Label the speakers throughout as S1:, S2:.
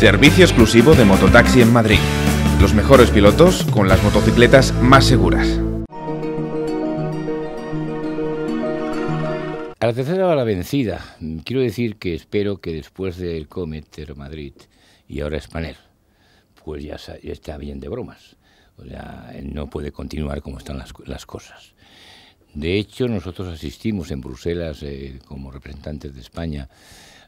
S1: Servicio exclusivo de mototaxi en Madrid. Los mejores pilotos con las motocicletas más seguras. A la tercera hora vencida, quiero decir que espero que después del Comet Madrid y ahora Spanair, pues ya, está bien de bromas. O sea, no puede continuar como están las, cosas. De hecho, nosotros asistimos en Bruselas eh, como representantes de España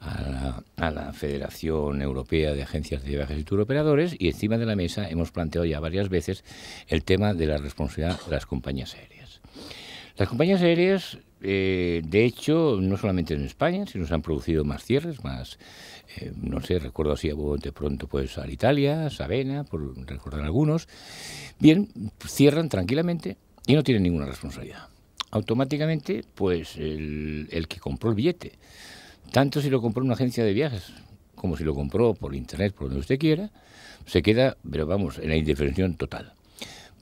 S1: a la, Federación Europea de Agencias de Viajes y operadores y encima de la mesa hemos planteado ya varias veces el tema de la responsabilidad de las compañías aéreas. Las compañías aéreas, eh, de hecho, no solamente en España, sino se han producido más cierres, más, eh, no sé, recuerdo así de pronto pues a Italia, a Sabena, por recordar algunos. Bien, cierran tranquilamente y no tienen ninguna responsabilidad automáticamente pues el, el, que compró el billete tanto si lo compró una agencia de viajes como si lo compró por internet, por donde usted quiera, se queda, pero vamos, en la indefensión total.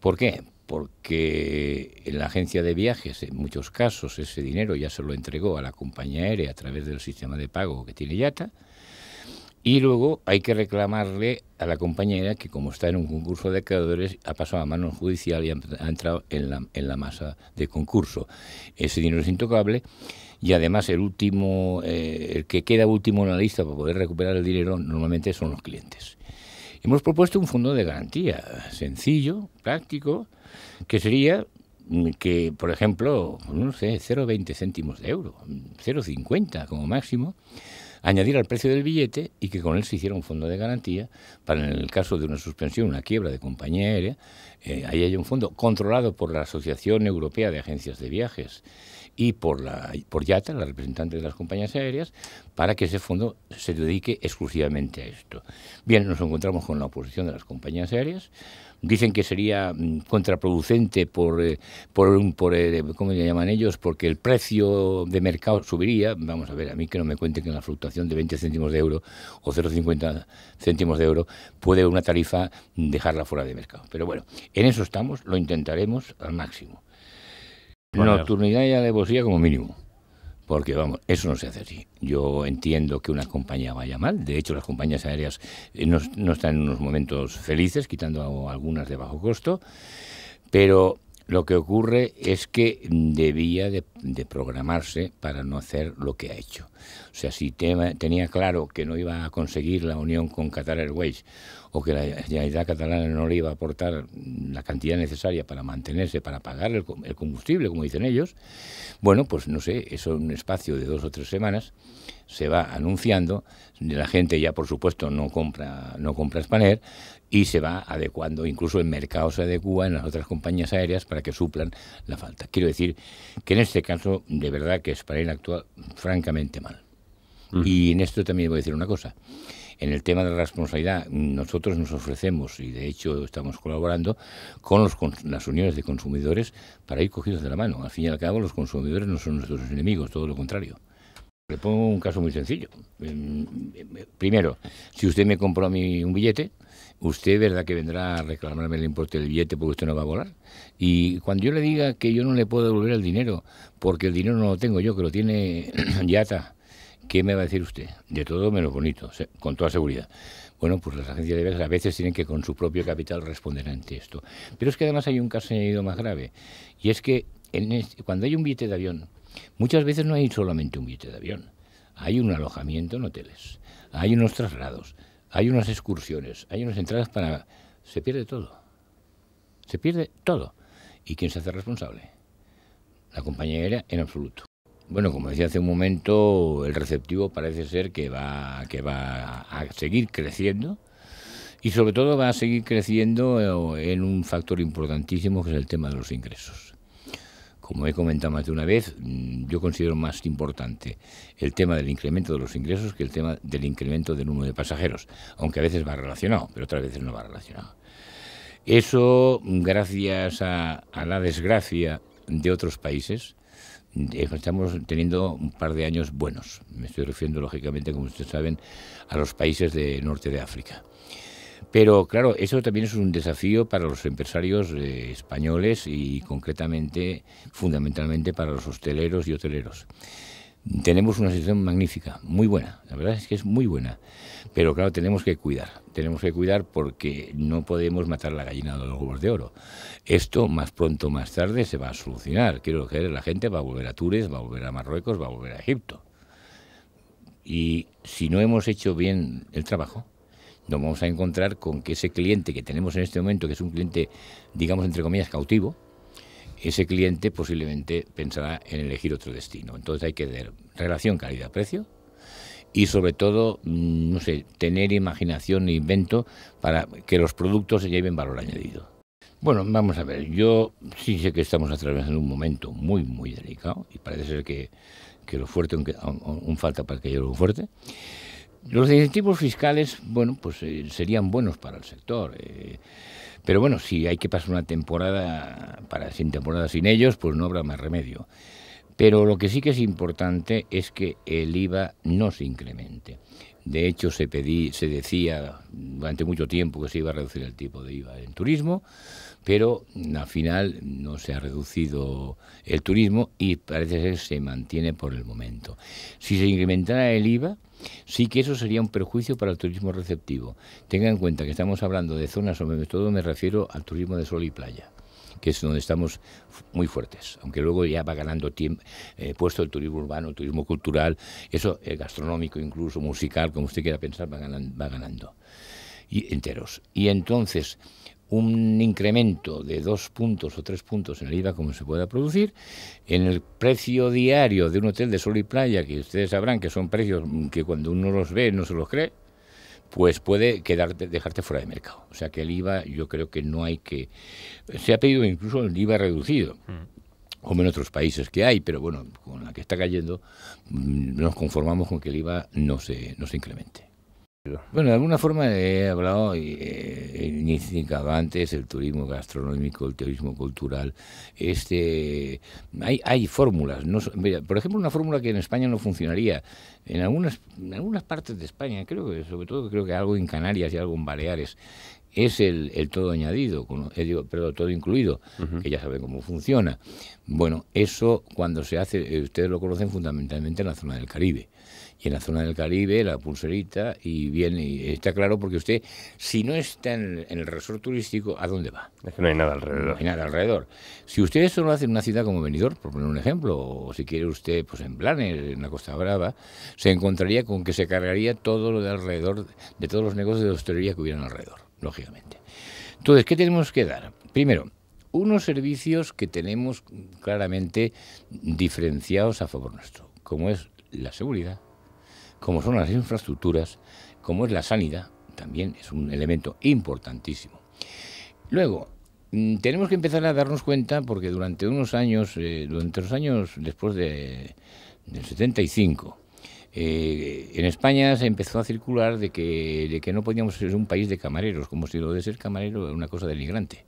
S1: ¿Por qué? Porque en la agencia de viajes, en muchos casos, ese dinero ya se lo entregó a la compañía aérea a través del sistema de pago que tiene Yata. y luego hay que reclamarle a la compañera que como está en un concurso de acreedores ha pasado a manos judicial y ha entrado en la, en la masa de concurso. Ese dinero es intocable y además el último, eh, el que queda último en la lista para poder recuperar el dinero normalmente son los clientes. Hemos propuesto un fondo de garantía sencillo, práctico, que sería mm, que, por ejemplo, pues no sé, 0,20 céntimos de euro, 0,50 como máximo, añadir al precio del billete y que con él se hiciera un fondo de garantía para en el caso de una suspensión, una quiebra de compañía aérea, eh, ahí hay un fondo controlado por la Asociación Europea de Agencias de Viajes y por, la, por IATA, la representante de las compañías aéreas, para que ese fondo se dedique exclusivamente a esto. Bien, nos encontramos con la oposición de las compañías aéreas. Dicen que sería mm, contraproducente por, eh, por, por eh, ¿cómo le llaman ellos? Porque el precio de mercado subiría. Vamos a ver, a mí que no me cuenten que en la fluctuación de 20 céntimos de euro o 0,50 céntimos de euro puede una tarifa dejarla fuera de mercado. Pero bueno, en eso estamos, lo intentaremos al máximo oportunidad Nocturnidad y alevosía como mínimo. Porque vamos, eso no se hace así. Yo entiendo que una compañía vaya mal. De hecho, las compañías aéreas eh, no, no están en unos momentos felices, quitando algunas de bajo costo. Pero lo que ocurre es que debía de de programarse para no hacer lo que ha hecho. O sea, si tenía claro que no iba a conseguir la unión con Qatar Airways o que la Generalitat Catalana no le iba a aportar la cantidad necesaria para mantenerse, para pagar el, combustible, como dicen ellos, bueno, pues no sé, eso es un espacio de dos o tres semanas se va anunciando, la gente ya por supuesto no compra, no compra Spanair y se va adecuando, incluso el mercado se adecua en las otras compañías aéreas para que suplan la falta. Quiero decir que en este caso de verdad que es para él actuar francamente mal. Y en esto también voy a decir una cosa. En el tema de la responsabilidad, nosotros nos ofrecemos, y de hecho estamos colaborando, con, las uniones de consumidores para ir cogidos de la mano. Al fin y al cabo, los consumidores no son nuestros enemigos, todo lo contrario. Le pongo un caso muy sencillo. Em, em, primero, si usted me compró a mí un billete, usted verdad que vendrá a reclamarme el importe del billete porque usted no va a volar. Y cuando yo le diga que yo no le puedo devolver el dinero, porque el dinero no lo tengo yo, que lo tiene Yata, ¿qué me va a decir usted? De todo menos bonito, con toda seguridad. Bueno, pues las agencias de viajes a veces tienen que con su propio capital responder ante esto. Pero es que además hay un caso añadido más grave, y es que cuando hay un billete de avión, muchas veces no hay solamente un billete de avión, hay un alojamiento en hoteles, hay unos traslados, hay unas excursiones, hay unas entradas para... Se pierde todo. Se pierde todo. ¿Y quién se hace responsable? La compañía aérea en absoluto. Bueno, como decía hace un momento, el receptivo parece ser que va, que va a seguir creciendo y sobre todo va a seguir creciendo eh, en un factor importantísimo que es el tema de los ingresos como he comentado más de una vez, mm, yo considero más importante el tema del incremento de los ingresos que el tema del incremento del número de pasajeros, aunque a veces va relacionado, pero otras veces no va relacionado. Eso, gracias a, la desgracia de otros países, mm, eh, estamos teniendo un par de años buenos. Me estoy refiriendo, lógicamente, como ustedes saben, a los países del norte de África. Pero claro, eso también es un desafío para los empresarios eh, españoles y concretamente, fundamentalmente para los hosteleros y hoteleros. Tenemos una situación magnífica, muy buena, la verdad es que es muy buena, pero claro, tenemos que cuidar, tenemos que cuidar porque no podemos matar la gallina de los huevos de oro. Esto más pronto o más tarde se va a solucionar, quiero que la gente va a volver a Túnez, va a volver a Marruecos, va a volver a Egipto. Y si no hemos hecho bien el trabajo, nos vamos a encontrar con que ese cliente que tenemos en este momento, que es un cliente, digamos, entre comillas, cautivo, ese cliente posiblemente pensará en elegir otro destino. Entonces hay que ver relación calidad-precio y sobre todo, mm, no sé, tener imaginación e invento para que los productos lleven valor añadido. Bueno, vamos a ver, yo sí sé que estamos atravesando un momento muy, muy delicado y parece ser que, que lo fuerte, aunque falta para que llegue lo fuerte. Los incentivos fiscales, bueno, pues eh, serían buenos para el sector. Eh, pero bueno, si hay que pasar una temporada para sin temporada sin ellos, pues no habrá más remedio. Pero lo que sí que es importante es que el IVA no se incremente. De hecho, se, pedí, se decía durante mucho tiempo que se iba a reducir el tipo de IVA en turismo, pero al final no se ha reducido el turismo y parece ser se mantiene por el momento. Si se incrementara el IVA, sí que eso sería un perjuicio para el turismo receptivo. Tenga en cuenta que estamos hablando de zonas, sobre todo me refiero al turismo de sol y playa que es donde estamos muy fuertes, aunque luego ya va ganando tiempo, eh, puesto el turismo urbano, el turismo cultural, eso el gastronómico incluso, musical, como usted quiera pensar, va ganando. Va ganando y enteros. Y entonces, un incremento de dos puntos o tres puntos en el IVA como se pueda producir, en el precio diario de un hotel de sol y playa, que ustedes sabrán que son precios que cuando uno los ve no se los cree, pues puede quedarte, dejarte fuera de mercado. O sea que el IVA yo creo que no hay que... Se ha pedido incluso el IVA reducido. Mm. como en otros países que hay, pero bueno, con la que está cayendo, mm, nos conformamos con que el IVA no se, no se incremente. Bueno, de alguna forma he hablado he eh, indicado antes el turismo gastronómico, el turismo cultural. Este, hay, hay fórmulas. No, por ejemplo, una fórmula que en España no funcionaría. En algunas, algunas partes de España, creo que, sobre todo creo que algo en Canarias y algo en Baleares, es el, todo añadido, eh, digo, perdón, todo incluido, que ya saben cómo funciona. Bueno, eso cuando se hace, eh, ustedes lo conocen fundamentalmente en la zona del Caribe en la zona del Caribe, la pulserita, y bien, está claro porque usted, si no está en, el, resort turístico, ¿a dónde va? Es que no hay nada alrededor. nada alrededor. Si usted solo hace en una ciudad como Benidorm, por poner un ejemplo, o si quiere usted, pues en Blanes en la Costa Brava, se encontraría con que se cargaría todo lo de alrededor, de todos los negocios de hostelería que hubieran alrededor, lógicamente. Entonces, ¿qué tenemos que dar? Primero, unos servicios que tenemos claramente diferenciados a favor nuestro, como es la seguridad, como son las infraestructuras, como es la sanidad, también es un elemento importantísimo. Luego, mm, tenemos que empezar a darnos cuenta porque durante unos años, eh, durante los años después de, del 75, eh, en España se empezó a circular de que, que no podíamos ser un país de camareros, como si lo de ser camarero era una cosa deligrante.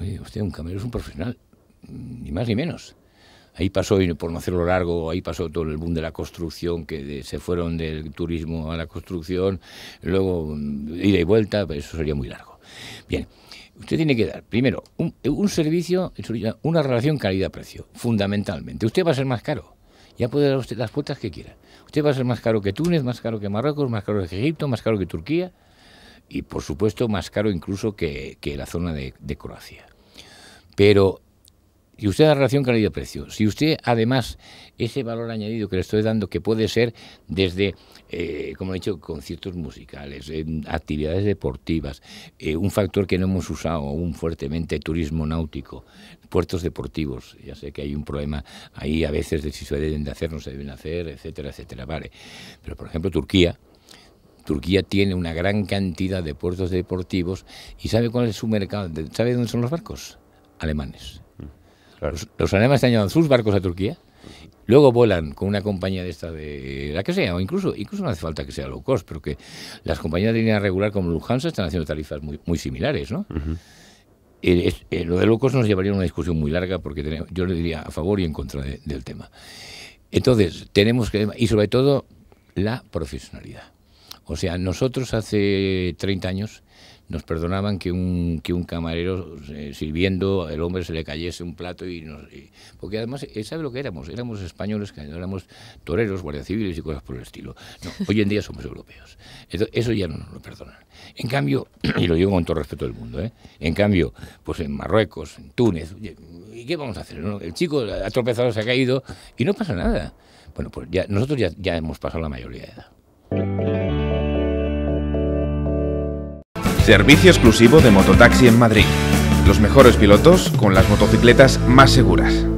S1: Oye, usted, un camarero es un profesional, ni más ni menos. Ahí pasó, y por no hacerlo largo, ahí pasó todo el boom de la construcción, que se fueron del turismo a la construcción, luego mm, ida y vuelta, pero pues eso sería muy largo. Bien, usted tiene que dar, primero, un, servicio, una relación calidad-precio, fundamentalmente. Usted va a ser más caro, ya puede dar las puertas que quiera. Usted va a ser más caro que Túnez, más caro que Marruecos, más caro que Egipto, más caro que Turquía y, por supuesto, más caro incluso que, la zona de, de Croacia. Pero y usted la relación calidad-precio, si usted además ese valor añadido que le estoy dando, que puede ser desde, eh, como he dicho, conciertos musicales, actividades deportivas, eh, un factor que no hemos usado aún fuertemente, turismo náutico, puertos deportivos, ya sé que hay un problema ahí a veces de si se deben de hacer, no se deben hacer, etcétera, etcétera, vale. Pero por ejemplo Turquía, Turquía tiene una gran cantidad de puertos deportivos y ¿sabe cuál es su mercado? ¿Sabe dónde son los barcos? Alemanes. Los, alemanes están sus barcos a Turquía, luego vuelan con una compañía de esta, de la que sea, o incluso, incluso no hace falta que sea low cost, pero las compañías de línea regular como Lufthansa están haciendo tarifas muy, similares, ¿no? lo de low cost nos llevaría a una discusión muy larga porque yo le diría a favor y en contra del tema. Entonces, tenemos que, y sobre todo, la profesionalidad. O sea, nosotros hace 30 años nos perdonaban que un, que un camarero eh, sirviendo, al hombre se le cayese un plato y, porque además, ¿sabe lo que éramos? Éramos españoles, que éramos toreros, guardias civiles y cosas por el estilo. No, hoy en día somos europeos. eso ya no nos lo perdonan. En cambio, y lo digo con todo respeto del mundo, ¿eh? en cambio, pues en Marruecos, en Túnez, ¿y qué vamos a hacer? El chico ha tropezado, se ha caído y no pasa nada. Bueno, pues ya, nosotros ya hemos pasado la mayoría de edad. Servicio exclusivo de mototaxi en Madrid. Los mejores pilotos con las motocicletas más seguras.